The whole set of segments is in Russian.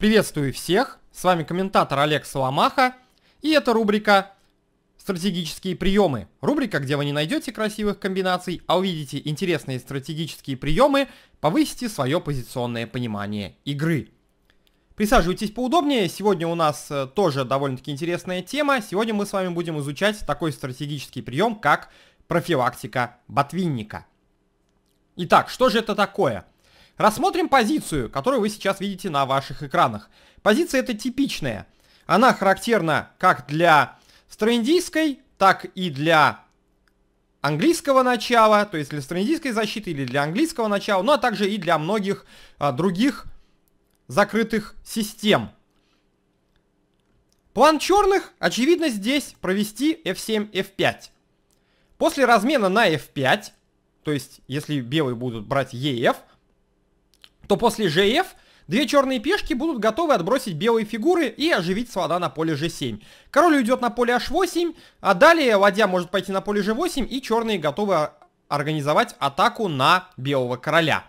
Приветствую всех, с вами комментатор Олег Соломаха, и это рубрика «Стратегические приемы». Рубрика, где вы не найдете красивых комбинаций, а увидите интересные стратегические приемы, повысите свое позиционное понимание игры. Присаживайтесь поудобнее, сегодня у нас э, тоже довольно-таки интересная тема. Сегодня мы с вами будем изучать такой стратегический прием, как профилактика ботвинника. Итак, что же это такое? – Рассмотрим позицию, которую вы сейчас видите на ваших экранах. Позиция эта типичная. Она характерна как для староиндийской, так и для английского начала, то есть для староиндийской защиты или для английского начала, ну а также и для многих а, других закрытых систем. План черных, очевидно, здесь провести f7, f5. После размена на f5, то есть если белые будут брать ef, то после ЖФ Две черные пешки будут готовы отбросить белые фигуры и оживить слона на поле g7. Король уйдет на поле h8, а далее ладья может пойти на поле g8, и черные готовы организовать атаку на белого короля.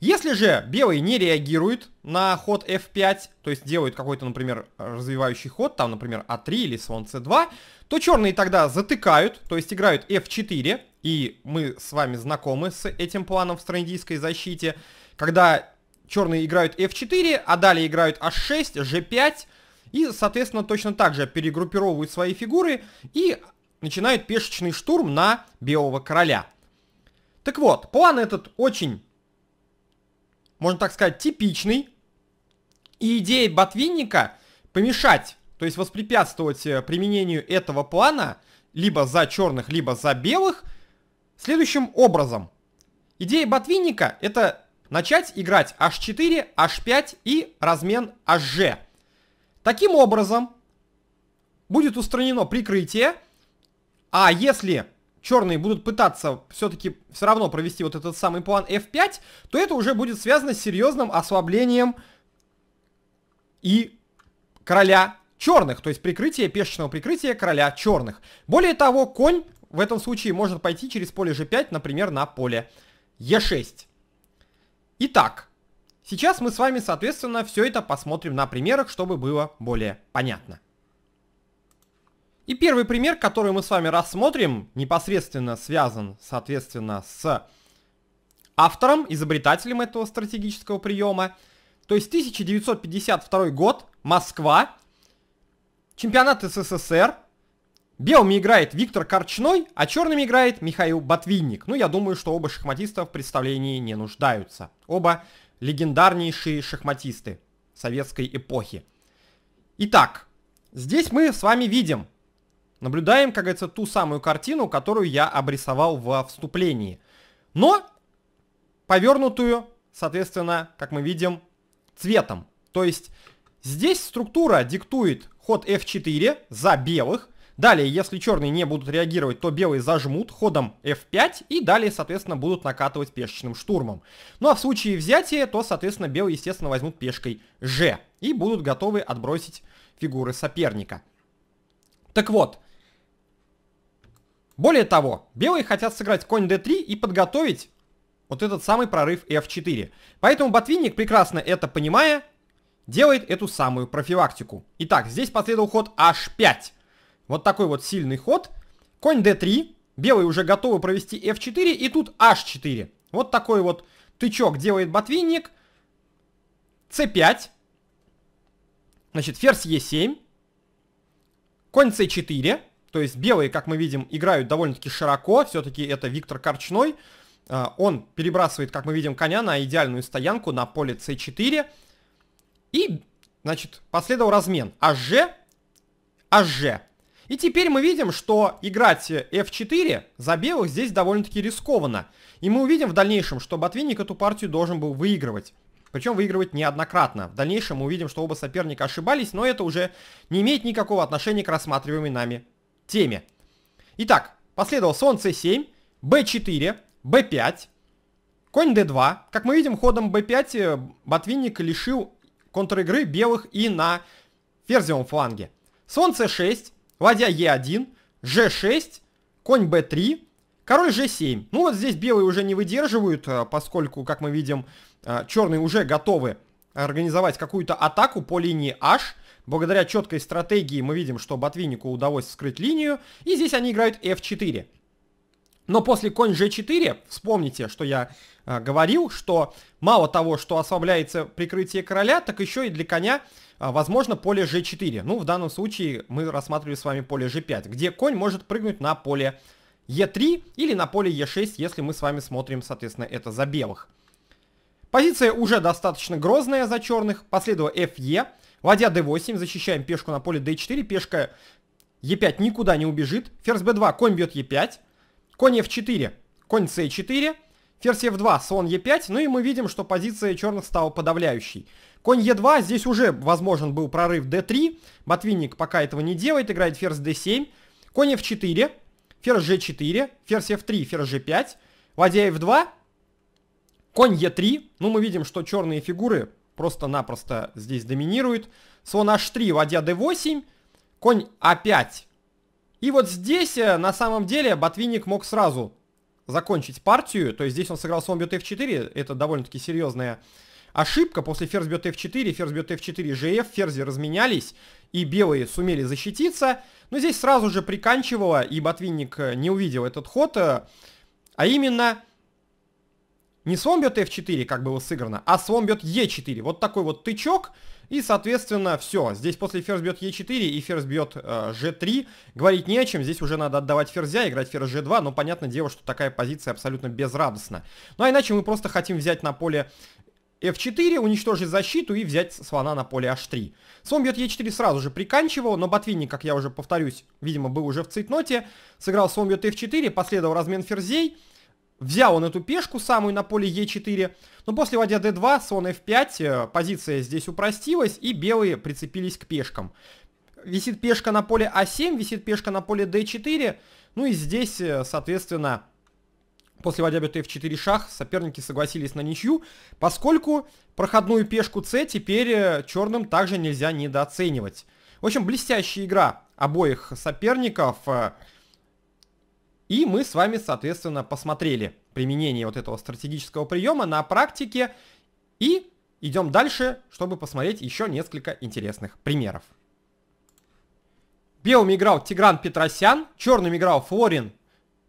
Если же белый не реагирует на ход f5, то есть делает какой-то, например, развивающий ход, там, например, a3 а или слон c2, то черные тогда затыкают, то есть играют f4, и мы с вами знакомы с этим планом в страндийской защите, когда черные играют f4, а далее играют h6, g5, и, соответственно, точно так же перегруппировывают свои фигуры и начинают пешечный штурм на белого короля. Так вот, план этот очень, можно так сказать, типичный. И идея Ботвинника помешать, то есть воспрепятствовать э, применению этого плана либо за черных, либо за белых – следующим образом. Идея ботвинника – это начать играть h4, h5 и размен hg. Таким образом, будет устранено прикрытие, а если черные будут пытаться все-таки все равно провести вот этот самый план f5, то это уже будет связано с серьезным ослаблением и короля черных, то есть прикрытие, пешечного прикрытия короля черных. Более того, конь в этом случае может пойти через поле g5, например, на поле e6. Итак, сейчас мы с вами, соответственно, все это посмотрим на примерах, чтобы было более понятно. И первый пример, который мы с вами рассмотрим, непосредственно связан, соответственно, с автором, изобретателем этого стратегического приема. То есть 1952 год, Москва, чемпионат СССР, Белыми играет Виктор Корчной, а черными играет Михаил Ботвинник. Ну, я думаю, что оба шахматиста в представлении не нуждаются. Оба легендарнейшие шахматисты советской эпохи. Итак, здесь мы с вами видим, наблюдаем, как говорится, ту самую картину, которую я обрисовал во вступлении. Но повернутую, соответственно, как мы видим, цветом. То есть здесь структура диктует ход f4 за белых – Далее, если черные не будут реагировать, то белые зажмут ходом f5 и далее, соответственно, будут накатывать пешечным штурмом. Ну а в случае взятия, то, соответственно, белые, естественно, возьмут пешкой g и будут готовы отбросить фигуры соперника. Так вот, более того, белые хотят сыграть конь d3 и подготовить вот этот самый прорыв f4. Поэтому Ботвинник, прекрасно это понимая, делает эту самую профилактику. Итак, здесь последовал ход h5. Вот такой вот сильный ход. Конь d3. Белые уже готовы провести f4. И тут h4. Вот такой вот тычок делает ботвинник. c5. Значит, ферзь e7. Конь c4. То есть белые, как мы видим, играют довольно-таки широко. Все-таки это Виктор Корчной. А, он перебрасывает, как мы видим, коня на идеальную стоянку на поле c4. И, значит, последовал размен. hg, hg. И теперь мы видим, что играть f4 за белых здесь довольно-таки рискованно. И мы увидим в дальнейшем, что Ботвинник эту партию должен был выигрывать. Причем выигрывать неоднократно. В дальнейшем мы увидим, что оба соперника ошибались, но это уже не имеет никакого отношения к рассматриваемой нами теме. Итак, последовал слон c7, b4, b5, конь d2. Как мы видим, ходом b5 э, Ботвинник лишил контр-игры белых и на ферзевом фланге. Слон c6, ладья Е1, G6, конь B3, король G7. Ну вот здесь белые уже не выдерживают, а, поскольку, как мы видим, а, черные уже готовы организовать какую-то атаку по линии H. Благодаря четкой стратегии мы видим, что Ботвиннику удалось вскрыть линию. И здесь они играют F4. Но после конь g4, вспомните, что я э, говорил, что мало того, что ослабляется прикрытие короля, так еще и для коня э, возможно поле g4. Ну, в данном случае мы рассматривали с вами поле g5, где конь может прыгнуть на поле e3 или на поле e6, если мы с вами смотрим, соответственно, это за белых. Позиция уже достаточно грозная за черных. последовал fe. Ладья d8, защищаем пешку на поле d4, пешка e5 никуда не убежит. Ферзь b2, конь бьет e5. Конь f4, конь c4, ферзь f2, слон e5, ну и мы видим, что позиция черных стала подавляющей. Конь e2, здесь уже возможен был прорыв d3, Ботвинник пока этого не делает, играет ферзь d7, конь f4, ферзь g4, ферзь f3, ферзь g5, ладья f2, конь e3, ну мы видим, что черные фигуры просто-напросто здесь доминируют, слон h3, ладья d8, конь a5, а и вот здесь, э, на самом деле, Ботвинник мог сразу закончить партию. То есть здесь он сыграл слон бьет f4. Это довольно-таки серьезная ошибка. После ферзь бьет f4, ферзь бьет f4, gf, ферзи разменялись. И белые сумели защититься. Но здесь сразу же приканчивало, и Ботвинник э, не увидел этот ход. Э, а именно, не слон бьет f4, как было сыграно, а слон бьет e4. Вот такой вот тычок. И, соответственно, все. Здесь после ферзь бьет e4 и ферзь бьет э, g3. Говорить не о чем. Здесь уже надо отдавать ферзя, играть ферзь g2. Но понятное дело, что такая позиция абсолютно безрадостна. Ну а иначе мы просто хотим взять на поле f4, уничтожить защиту и взять слона на поле h3. Слон бьет e4 сразу же приканчивал, но Ботвинник, как я уже повторюсь, видимо, был уже в цитноте, Сыграл слон бьет f4, последовал размен ферзей. Взял он эту пешку самую на поле Е4, но после ладья d2, слон f5, позиция здесь упростилась, и белые прицепились к пешкам. Висит пешка на поле а7, висит пешка на поле d4, ну и здесь, э, соответственно, после ладья бьет f4 шах соперники согласились на ничью, поскольку проходную пешку c теперь э, черным также нельзя недооценивать. В общем, блестящая игра обоих соперников э, – и мы с вами, соответственно, посмотрели применение вот этого стратегического приема на практике. И идем дальше, чтобы посмотреть еще несколько интересных примеров. Белым играл Тигран Петросян, черным играл Флорин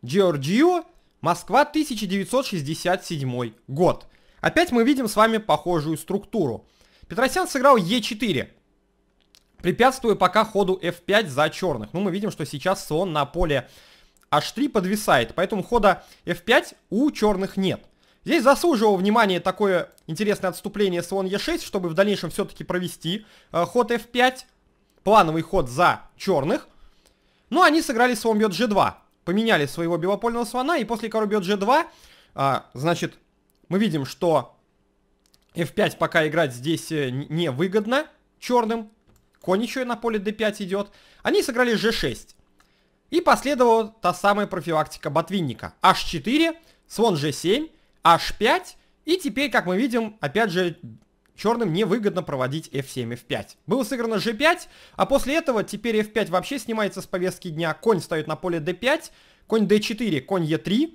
Джорджио, Москва 1967 год. Опять мы видим с вами похожую структуру. Петросян сыграл Е4, препятствуя пока ходу F5 за черных. Ну, мы видим, что сейчас слон на поле h3 подвисает, поэтому хода f5 у черных нет. Здесь заслуживало внимания такое интересное отступление слон e6, чтобы в дальнейшем все-таки провести э, ход f5, плановый ход за черных. Но ну, они сыграли слон бьет g2, поменяли своего белопольного слона, и после король бьет g2, э, значит, мы видим, что f5 пока играть здесь э, невыгодно черным, конь еще и на поле d5 идет. Они сыграли g6. И последовала та самая профилактика ботвинника. H4, слон G7, H5. И теперь, как мы видим, опять же, черным невыгодно проводить F7, F5. Было сыграно G5, а после этого теперь F5 вообще снимается с повестки дня. Конь встает на поле D5, конь D4, конь E3,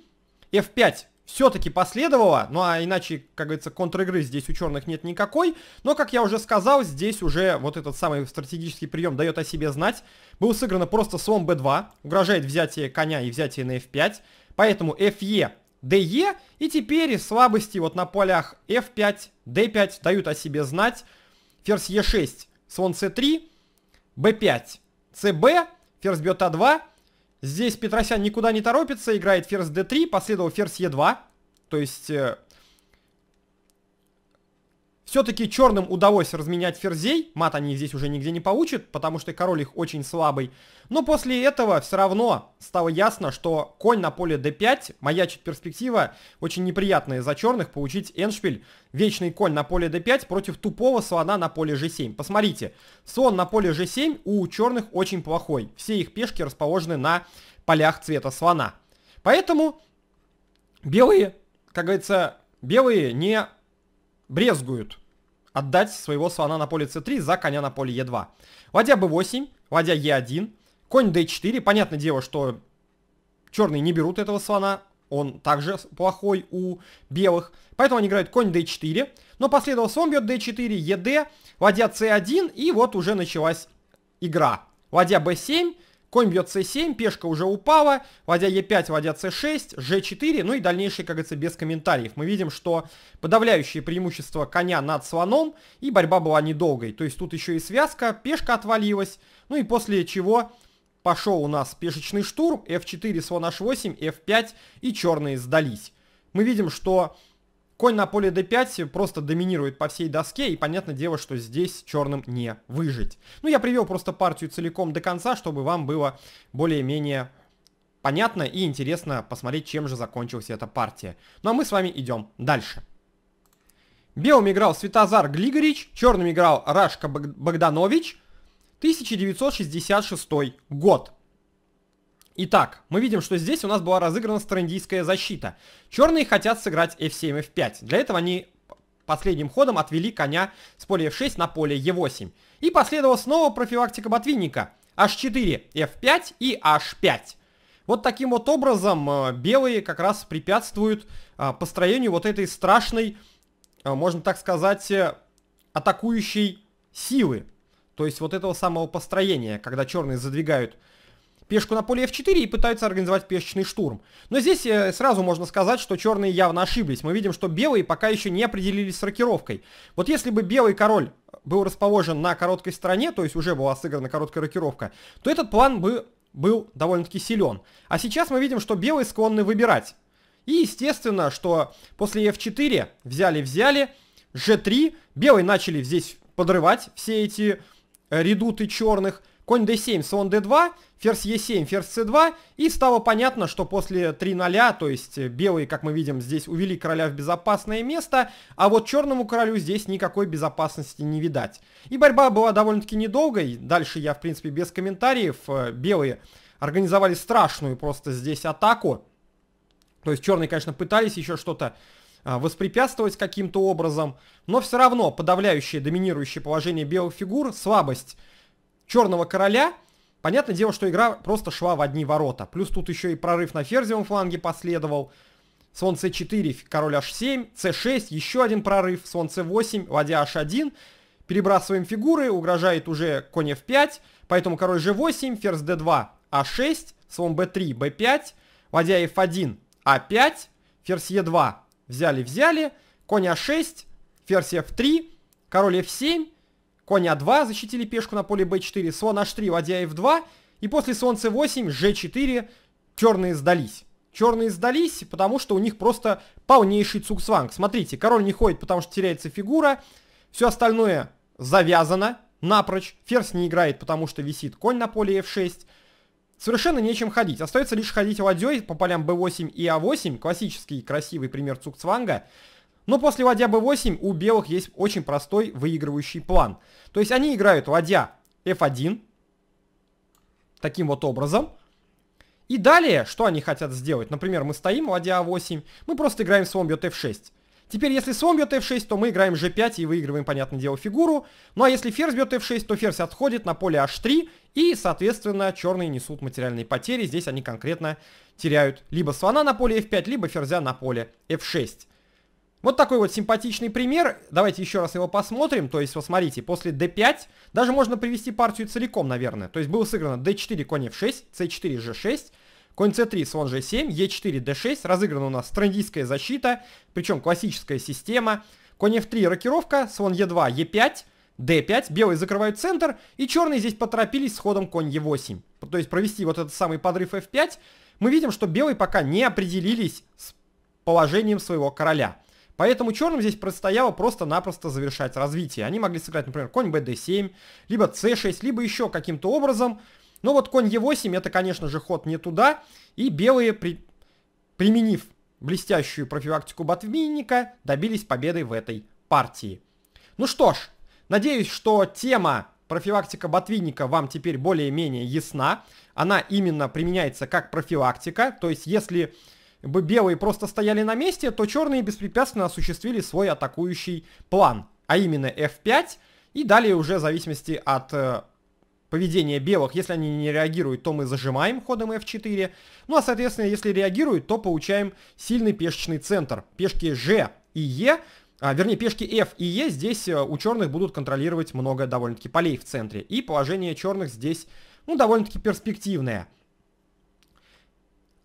F5 все-таки последовало, ну а иначе, как говорится, контр-игры здесь у черных нет никакой, но, как я уже сказал, здесь уже вот этот самый стратегический прием дает о себе знать. Было сыграно просто слон b2, угрожает взятие коня и взятие на f5, поэтому fe, de, и теперь слабости вот на полях f5, d5 дают о себе знать. Ферзь e6, слон c3, b5, cb, ферзь бьет a2, Здесь Петросян никуда не торопится, играет ферзь d3, последовал ферзь e2. То есть э, все-таки черным удалось разменять ферзей, мат они здесь уже нигде не получат, потому что король их очень слабый. Но после этого все равно стало ясно, что конь на поле d5, маячит перспектива, очень неприятная за черных получить эншпиль, вечный конь на поле d5 против тупого слона на поле g7. Посмотрите, слон на поле g7 у черных очень плохой, все их пешки расположены на полях цвета слона. Поэтому белые, как говорится, белые не брезгуют отдать своего слона на поле c3 за коня на поле e2. Ладья b8, ладья e1, конь d4. Понятное дело, что черные не берут этого слона, он также плохой у белых. Поэтому они играют конь d4. Но последовал слон бьет d4, ед, ладья c1, и вот уже началась игра. Ладья b7, Конь бьет c7, пешка уже упала, ладья e5, ладья c6, g4, ну и дальнейшие, как говорится, без комментариев. Мы видим, что подавляющее преимущество коня над слоном, и борьба была недолгой. То есть тут еще и связка, пешка отвалилась, ну и после чего пошел у нас пешечный штурм, f4, слон h8, f5, и черные сдались. Мы видим, что Конь на поле d5 просто доминирует по всей доске, и понятное дело, что здесь черным не выжить. Ну, я привел просто партию целиком до конца, чтобы вам было более-менее понятно и интересно посмотреть, чем же закончилась эта партия. Ну, а мы с вами идем дальше. Белым играл Светозар Глигорич, черным играл Рашка Богданович, 1966 год. Итак, мы видим, что здесь у нас была разыграна стрендийская защита. Черные хотят сыграть f7, f5. Для этого они последним ходом отвели коня с поля f6 на поле e8. И последовала снова профилактика ботвинника. h4, f5 и h5. Вот таким вот образом э, белые как раз препятствуют э, построению вот этой страшной, э, можно так сказать, атакующей силы. То есть вот этого самого построения, когда черные задвигают пешку на поле f4 и пытаются организовать пешечный штурм. Но здесь э, сразу можно сказать, что черные явно ошиблись. Мы видим, что белые пока еще не определились с рокировкой. Вот если бы белый король был расположен на короткой стороне, то есть уже была сыграна короткая рокировка, то этот план бы был довольно-таки силен. А сейчас мы видим, что белые склонны выбирать. И естественно, что после f4 взяли-взяли, g3, белые начали здесь подрывать все эти э, редуты черных, конь d7, слон d2, ферзь e7, ферзь c2, и стало понятно, что после 3-0, то есть белые, как мы видим, здесь увели короля в безопасное место, а вот черному королю здесь никакой безопасности не видать. И борьба была довольно-таки недолгой, дальше я, в принципе, без комментариев, э, белые организовали страшную просто здесь атаку, то есть черные, конечно, пытались еще что-то э, воспрепятствовать каким-то образом, но все равно подавляющее, доминирующее положение белых фигур, слабость черного короля. Понятное дело, что игра просто шла в одни ворота. Плюс тут еще и прорыв на ферзевом фланге последовал. Слон c4, король h7, c6, еще один прорыв, слон c8, ладья h1. Перебрасываем фигуры, угрожает уже конь f5, поэтому король g8, ферзь d2, а6, слон b3, b5, ладья f1, а5, ферзь e2, взяли-взяли, конь а6, ферзь f3, король f7, Конь А2 защитили пешку на поле Б4, слон H3, ладья F2, и после слон c 8 g 4 черные сдались. Черные сдались, потому что у них просто полнейший цуксванг. Смотрите, король не ходит, потому что теряется фигура, все остальное завязано напрочь, ферзь не играет, потому что висит конь на поле F6, Совершенно нечем ходить. Остается лишь ходить ладьей по полям b8 и a8. А Классический красивый пример цукцванга. Но после ладья b8 у белых есть очень простой выигрывающий план. То есть они играют ладья f1. Таким вот образом. И далее, что они хотят сделать? Например, мы стоим, ладья a8. А мы просто играем слон бьет f6. Теперь, если слон бьет f6, то мы играем g5 и выигрываем, понятное дело, фигуру. Ну а если ферзь бьет f6, то ферзь отходит на поле h3. И, соответственно, черные несут материальные потери. Здесь они конкретно теряют либо слона на поле f5, либо ферзя на поле f6. Вот такой вот симпатичный пример. Давайте еще раз его посмотрим. То есть, вот смотрите, после d5 даже можно привести партию целиком, наверное. То есть, было сыграно d4, конь f6, c4, g6, конь c3, слон g7, e4, d6. Разыграна у нас трендийская защита, причем классическая система. Конь f3, рокировка, слон e2, e5, d5. Белые закрывают центр, и черные здесь поторопились с ходом конь e8. То есть, провести вот этот самый подрыв f5. Мы видим, что белые пока не определились с положением своего короля. Поэтому черным здесь предстояло просто-напросто завершать развитие. Они могли сыграть, например, конь bd7, либо c6, либо еще каким-то образом. Но вот конь e8 это, конечно же, ход не туда. И белые, при... применив блестящую профилактику Ботвинника, добились победы в этой партии. Ну что ж, надеюсь, что тема профилактика ботвинника вам теперь более-менее ясна. Она именно применяется как профилактика, то есть если бы белые просто стояли на месте, то черные беспрепятственно осуществили свой атакующий план, а именно f5, и далее уже в зависимости от э, поведения белых, если они не реагируют, то мы зажимаем ходом f4, ну а соответственно, если реагируют, то получаем сильный пешечный центр. Пешки g и e а, вернее, пешки F и E здесь э, у черных будут контролировать много довольно-таки полей в центре. И положение черных здесь, ну, довольно-таки перспективное.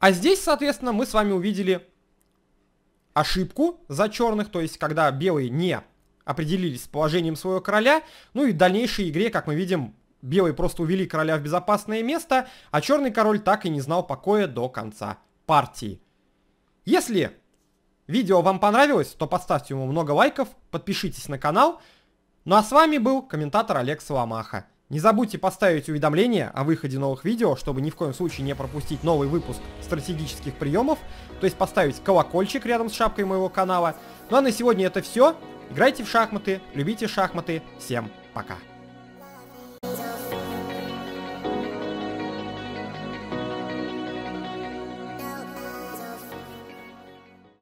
А здесь, соответственно, мы с вами увидели ошибку за черных, то есть когда белые не определились с положением своего короля. Ну и в дальнейшей игре, как мы видим, белые просто увели короля в безопасное место, а черный король так и не знал покоя до конца партии. Если видео вам понравилось, то поставьте ему много лайков, подпишитесь на канал. Ну а с вами был комментатор Олег Соломаха. Не забудьте поставить уведомления о выходе новых видео, чтобы ни в коем случае не пропустить новый выпуск стратегических приемов, то есть поставить колокольчик рядом с шапкой моего канала. Ну а на сегодня это все. Играйте в шахматы, любите шахматы. Всем пока.